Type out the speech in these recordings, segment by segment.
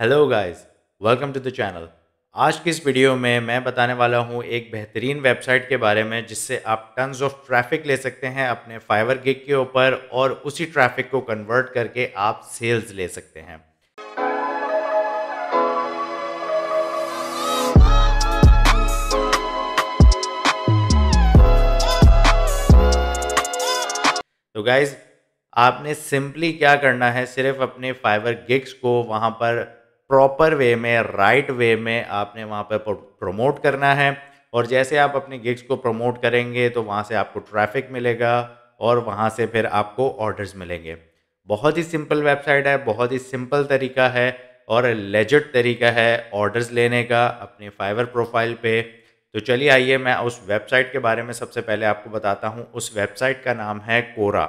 hello guys welcome to the channel आज की इस वीडियो में मैं बताने वाला हूं एक बेहतरीन वेबसाइट के बारे में जिससे आप टन्स ऑफ ट्रैफिक ले सकते हैं अपने फाइवर गिग के ऊपर और उसी ट्रैफिक को कन्वर्ट करके आप सेल्स ले सकते हैं तो गाइज आपने सिंपली क्या करना है सिर्फ अपने फाइवर गिग्स को वहां पर प्रॉपर वे में राइट वे में आपने वहाँ पर प्रमोट करना है और जैसे आप अपने गिग्स को प्रमोट करेंगे तो वहाँ से आपको ट्रैफिक मिलेगा और वहाँ से फिर आपको ऑर्डर्स मिलेंगे बहुत ही सिंपल वेबसाइट है बहुत ही सिंपल तरीका है और लेजट तरीका है ऑर्डर्स लेने का अपने फाइवर प्रोफाइल पे तो चलिए आइए मैं उस वेबसाइट के बारे में सबसे पहले आपको बताता हूँ उस वेबसाइट का नाम है कोरा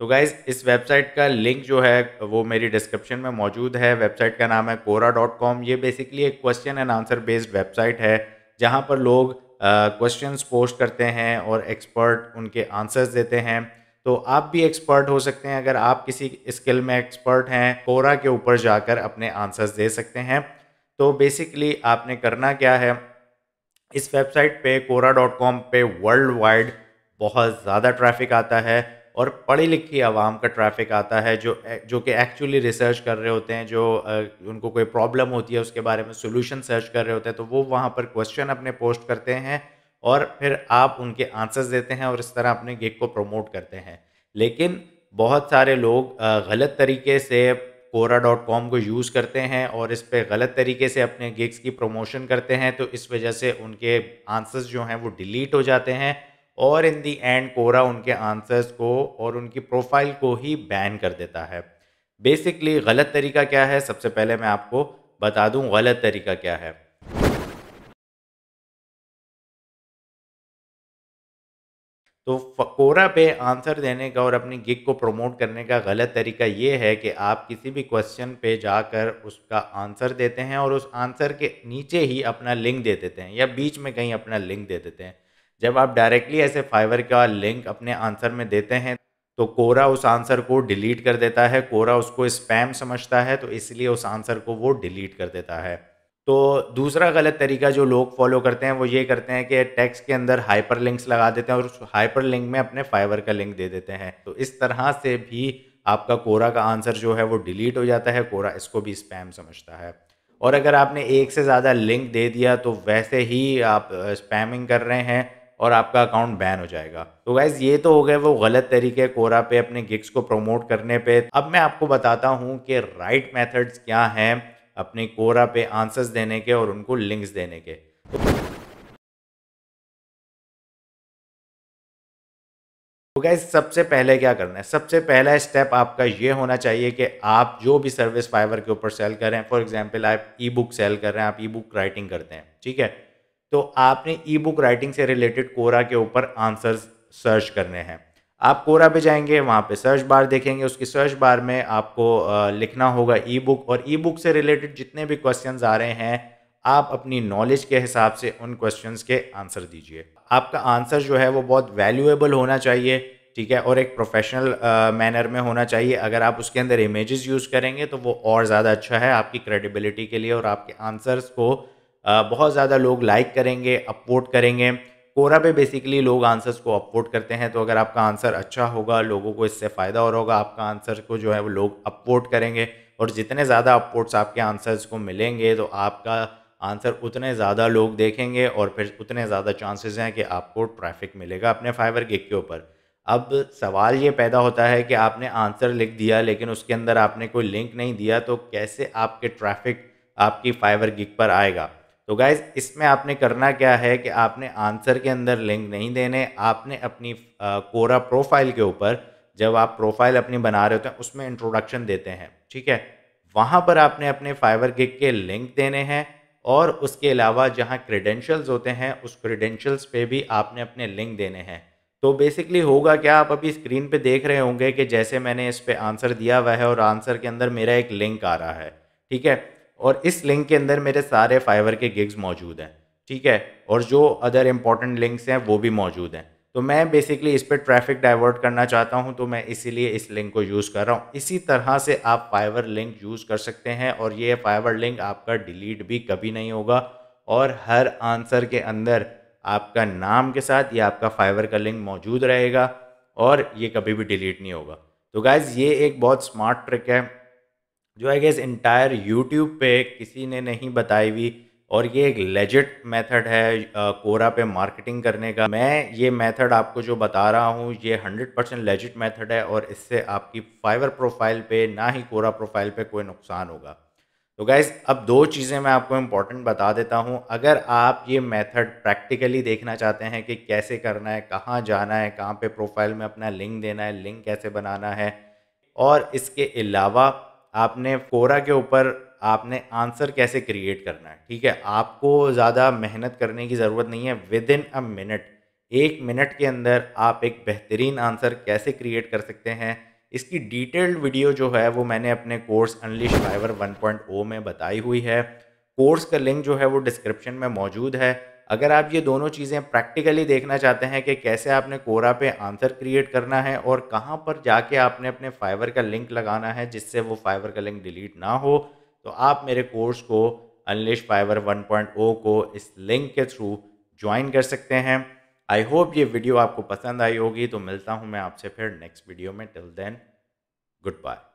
तो गाइज़ इस वेबसाइट का लिंक जो है वो मेरी डिस्क्रिप्शन में मौजूद है वेबसाइट का नाम है कोरा डॉट कॉम ये बेसिकली एक question and answer based website है जहाँ पर लोग क्वेश्चन uh, पोस्ट करते हैं और एक्सपर्ट उनके आंसर्स देते हैं तो आप भी एक्सपर्ट हो सकते हैं अगर आप किसी स्किल में एक्सपर्ट हैं कोरा के ऊपर जाकर अपने आंसर्स दे सकते हैं तो बेसिकली आपने करना क्या है इस वेबसाइट पे कोरा डॉट कॉम पर वर्ल्ड वाइड बहुत ज़्यादा ट्रैफिक आता है और पढ़ी लिखी आवाम का ट्रैफिक आता है जो जो कि एक्चुअली रिसर्च कर रहे होते हैं जो उनको कोई प्रॉब्लम होती है उसके बारे में सोल्यूशन सर्च कर रहे होते हैं तो वो वहाँ पर क्वेश्चन अपने पोस्ट करते हैं और फिर आप उनके आंसर्स देते हैं और इस तरह अपने गिग को प्रमोट करते हैं लेकिन बहुत सारे लोग गलत तरीके से कोरा डॉट कॉम को यूज़ करते हैं और इस पर गलत तरीके से अपने गिग्स की प्रमोशन करते हैं तो इस वजह से उनके आंसर्स जो हैं वो डिलीट हो जाते हैं और इन दी एंड कोरा उनके आंसर्स को और उनकी प्रोफाइल को ही बैन कर देता है बेसिकली गलत तरीका क्या है सबसे पहले मैं आपको बता दूं गलत तरीका क्या है तो कोरा पे आंसर देने का और अपनी गिग को प्रमोट करने का गलत तरीका ये है कि आप किसी भी क्वेश्चन पे जाकर उसका आंसर देते हैं और उस आंसर के नीचे ही अपना लिंक दे देते हैं या बीच में कहीं अपना लिंक दे देते हैं जब आप डायरेक्टली ऐसे फाइवर का लिंक अपने आंसर में देते हैं तो कोरा उस आंसर को डिलीट कर देता है कोरा उसको स्पैम समझता है तो इसलिए उस आंसर को वो डिलीट कर देता है तो दूसरा गलत तरीका जो लोग फॉलो करते हैं वो ये करते हैं कि टेक्स्ट के अंदर हाइपर लिंक्स लगा देते हैं और उस हाइपर लिंक में अपने फाइवर का लिंक दे देते हैं तो इस तरह से भी आपका कोरा का आंसर जो है वो डिलीट हो जाता है कोरा इसको भी स्पैम समझता है और अगर आपने एक से ज़्यादा लिंक दे दिया तो वैसे ही आप स्पैमिंग कर रहे हैं और आपका अकाउंट बैन हो जाएगा तो गाइज ये तो हो गए वो गलत तरीके कोरा पे अपने गिग्स को प्रमोट करने पे अब मैं आपको बताता हूँ कि राइट मेथड्स क्या हैं अपने कोरा पे आंसर्स देने के और उनको लिंक्स देने के तो गैस सबसे पहले क्या करना है सबसे पहला स्टेप आपका ये होना चाहिए कि आप जो भी सर्विस फाइवर के ऊपर सेल कर रहे हैं फॉर एग्जाम्पल आप ई बुक सेल कर रहे हैं आप ई बुक राइटिंग करते हैं ठीक है तो आपने ई बुक राइटिंग से रिलेटेड कोरा के ऊपर आंसर्स सर्च करने हैं आप कोरा पे जाएंगे वहाँ पे सर्च बार देखेंगे उसकी सर्च बार में आपको लिखना होगा ई बुक और ई बुक से रिलेटेड जितने भी क्वेश्चन आ रहे हैं आप अपनी नॉलेज के हिसाब से उन क्वेश्चन के आंसर दीजिए आपका आंसर जो है वो बहुत वैल्यूएबल होना चाहिए ठीक है और एक प्रोफेशनल मैनर में होना चाहिए अगर आप उसके अंदर इमेजेस यूज़ करेंगे तो वो और ज़्यादा अच्छा है आपकी क्रेडिबिलिटी के लिए और आपके आंसर्स को बहुत ज़्यादा लोग लाइक करेंगे अपवोट करेंगे कोरा पे बेसिकली लोग आंसर्स को अपवोट करते हैं तो अगर आपका आंसर अच्छा होगा लोगों को इससे फ़ायदा और होगा आपका आंसर को जो है वो लोग अपवोट करेंगे और जितने ज़्यादा अपवोट्स आपके आंसर्स को मिलेंगे तो आपका आंसर उतने ज़्यादा लोग देखेंगे और फिर उतने ज़्यादा चांसेस हैं कि आपको ट्रैफिक मिलेगा अपने फाइवर गिग के ऊपर अब सवाल ये पैदा होता है कि आपने आंसर लिख दिया लेकिन उसके अंदर आपने कोई लिंक नहीं दिया तो कैसे आपके ट्रैफिक आपकी फाइवर गिग पर आएगा तो गाइज इसमें आपने करना क्या है कि आपने आंसर के अंदर लिंक नहीं देने आपने अपनी कोरा प्रोफाइल के ऊपर जब आप प्रोफाइल अपनी बना रहे होते हैं उसमें इंट्रोडक्शन देते हैं ठीक है वहाँ पर आपने अपने फाइवर गिग के लिंक देने हैं और उसके अलावा जहाँ क्रेडेंशियल्स होते हैं उस क्रेडेंशियल्स पे भी आपने अपने लिंक देने हैं तो बेसिकली होगा क्या आप अभी स्क्रीन पे देख रहे होंगे कि जैसे मैंने इस पर आंसर दिया हुआ है और आंसर के अंदर मेरा एक लिंक आ रहा है ठीक है और इस लिंक के अंदर मेरे सारे फाइवर के गिग्स मौजूद हैं ठीक है और जो अदर इम्पॉर्टेंट लिंक्स हैं वो भी मौजूद हैं तो मैं बेसिकली इस पर ट्रैफिक डाइवर्ट करना चाहता हूँ तो मैं इसीलिए इस लिंक को यूज़ कर रहा हूँ इसी तरह से आप फाइवर लिंक यूज़ कर सकते हैं और ये फाइवर लिंक आपका डिलीट भी कभी नहीं होगा और हर आंसर के अंदर आपका नाम के साथ या आपका फाइवर का लिंक मौजूद रहेगा और ये कभी भी डिलीट नहीं होगा तो गाइज़ ये एक बहुत स्मार्ट ट्रिक है जो आई गेस इंटायर यूट्यूब पे किसी ने नहीं बताई हुई और ये एक लेजिट मेथड है कोरा पे मार्केटिंग करने का मैं ये मेथड आपको जो बता रहा हूँ ये 100 परसेंट लेजिट मेथड है और इससे आपकी फाइवर प्रोफाइल पे ना ही कोरा प्रोफाइल पे कोई नुकसान होगा तो गैस अब दो चीज़ें मैं आपको इम्पोर्टेंट बता देता हूँ अगर आप ये मेथड प्रैक्टिकली देखना चाहते हैं कि कैसे करना है कहाँ जाना है कहाँ पे प्रोफाइल में अपना लिंक देना है लिंक कैसे बनाना है और इसके अलावा आपने फोरा के ऊपर आपने आंसर कैसे क्रिएट करना है ठीक है आपको ज़्यादा मेहनत करने की ज़रूरत नहीं है विद इन अ मिनट एक मिनट के अंदर आप एक बेहतरीन आंसर कैसे क्रिएट कर सकते हैं इसकी डिटेल्ड वीडियो जो है वो मैंने अपने कोर्स अनलिश फाइवर 1.0 में बताई हुई है कोर्स का लिंक जो है वो डिस्क्रिप्शन में मौजूद है अगर आप ये दोनों चीज़ें प्रैक्टिकली देखना चाहते हैं कि कैसे आपने कोरा पे आंसर क्रिएट करना है और कहाँ पर जाके आपने अपने फाइवर का लिंक लगाना है जिससे वो फाइवर का लिंक डिलीट ना हो तो आप मेरे कोर्स को अनलिश फाइवर 1.0 को इस लिंक के थ्रू ज्वाइन कर सकते हैं आई होप ये वीडियो आपको पसंद आई होगी तो मिलता हूँ मैं आपसे फिर नेक्स्ट वीडियो में टिल देन गुड बाय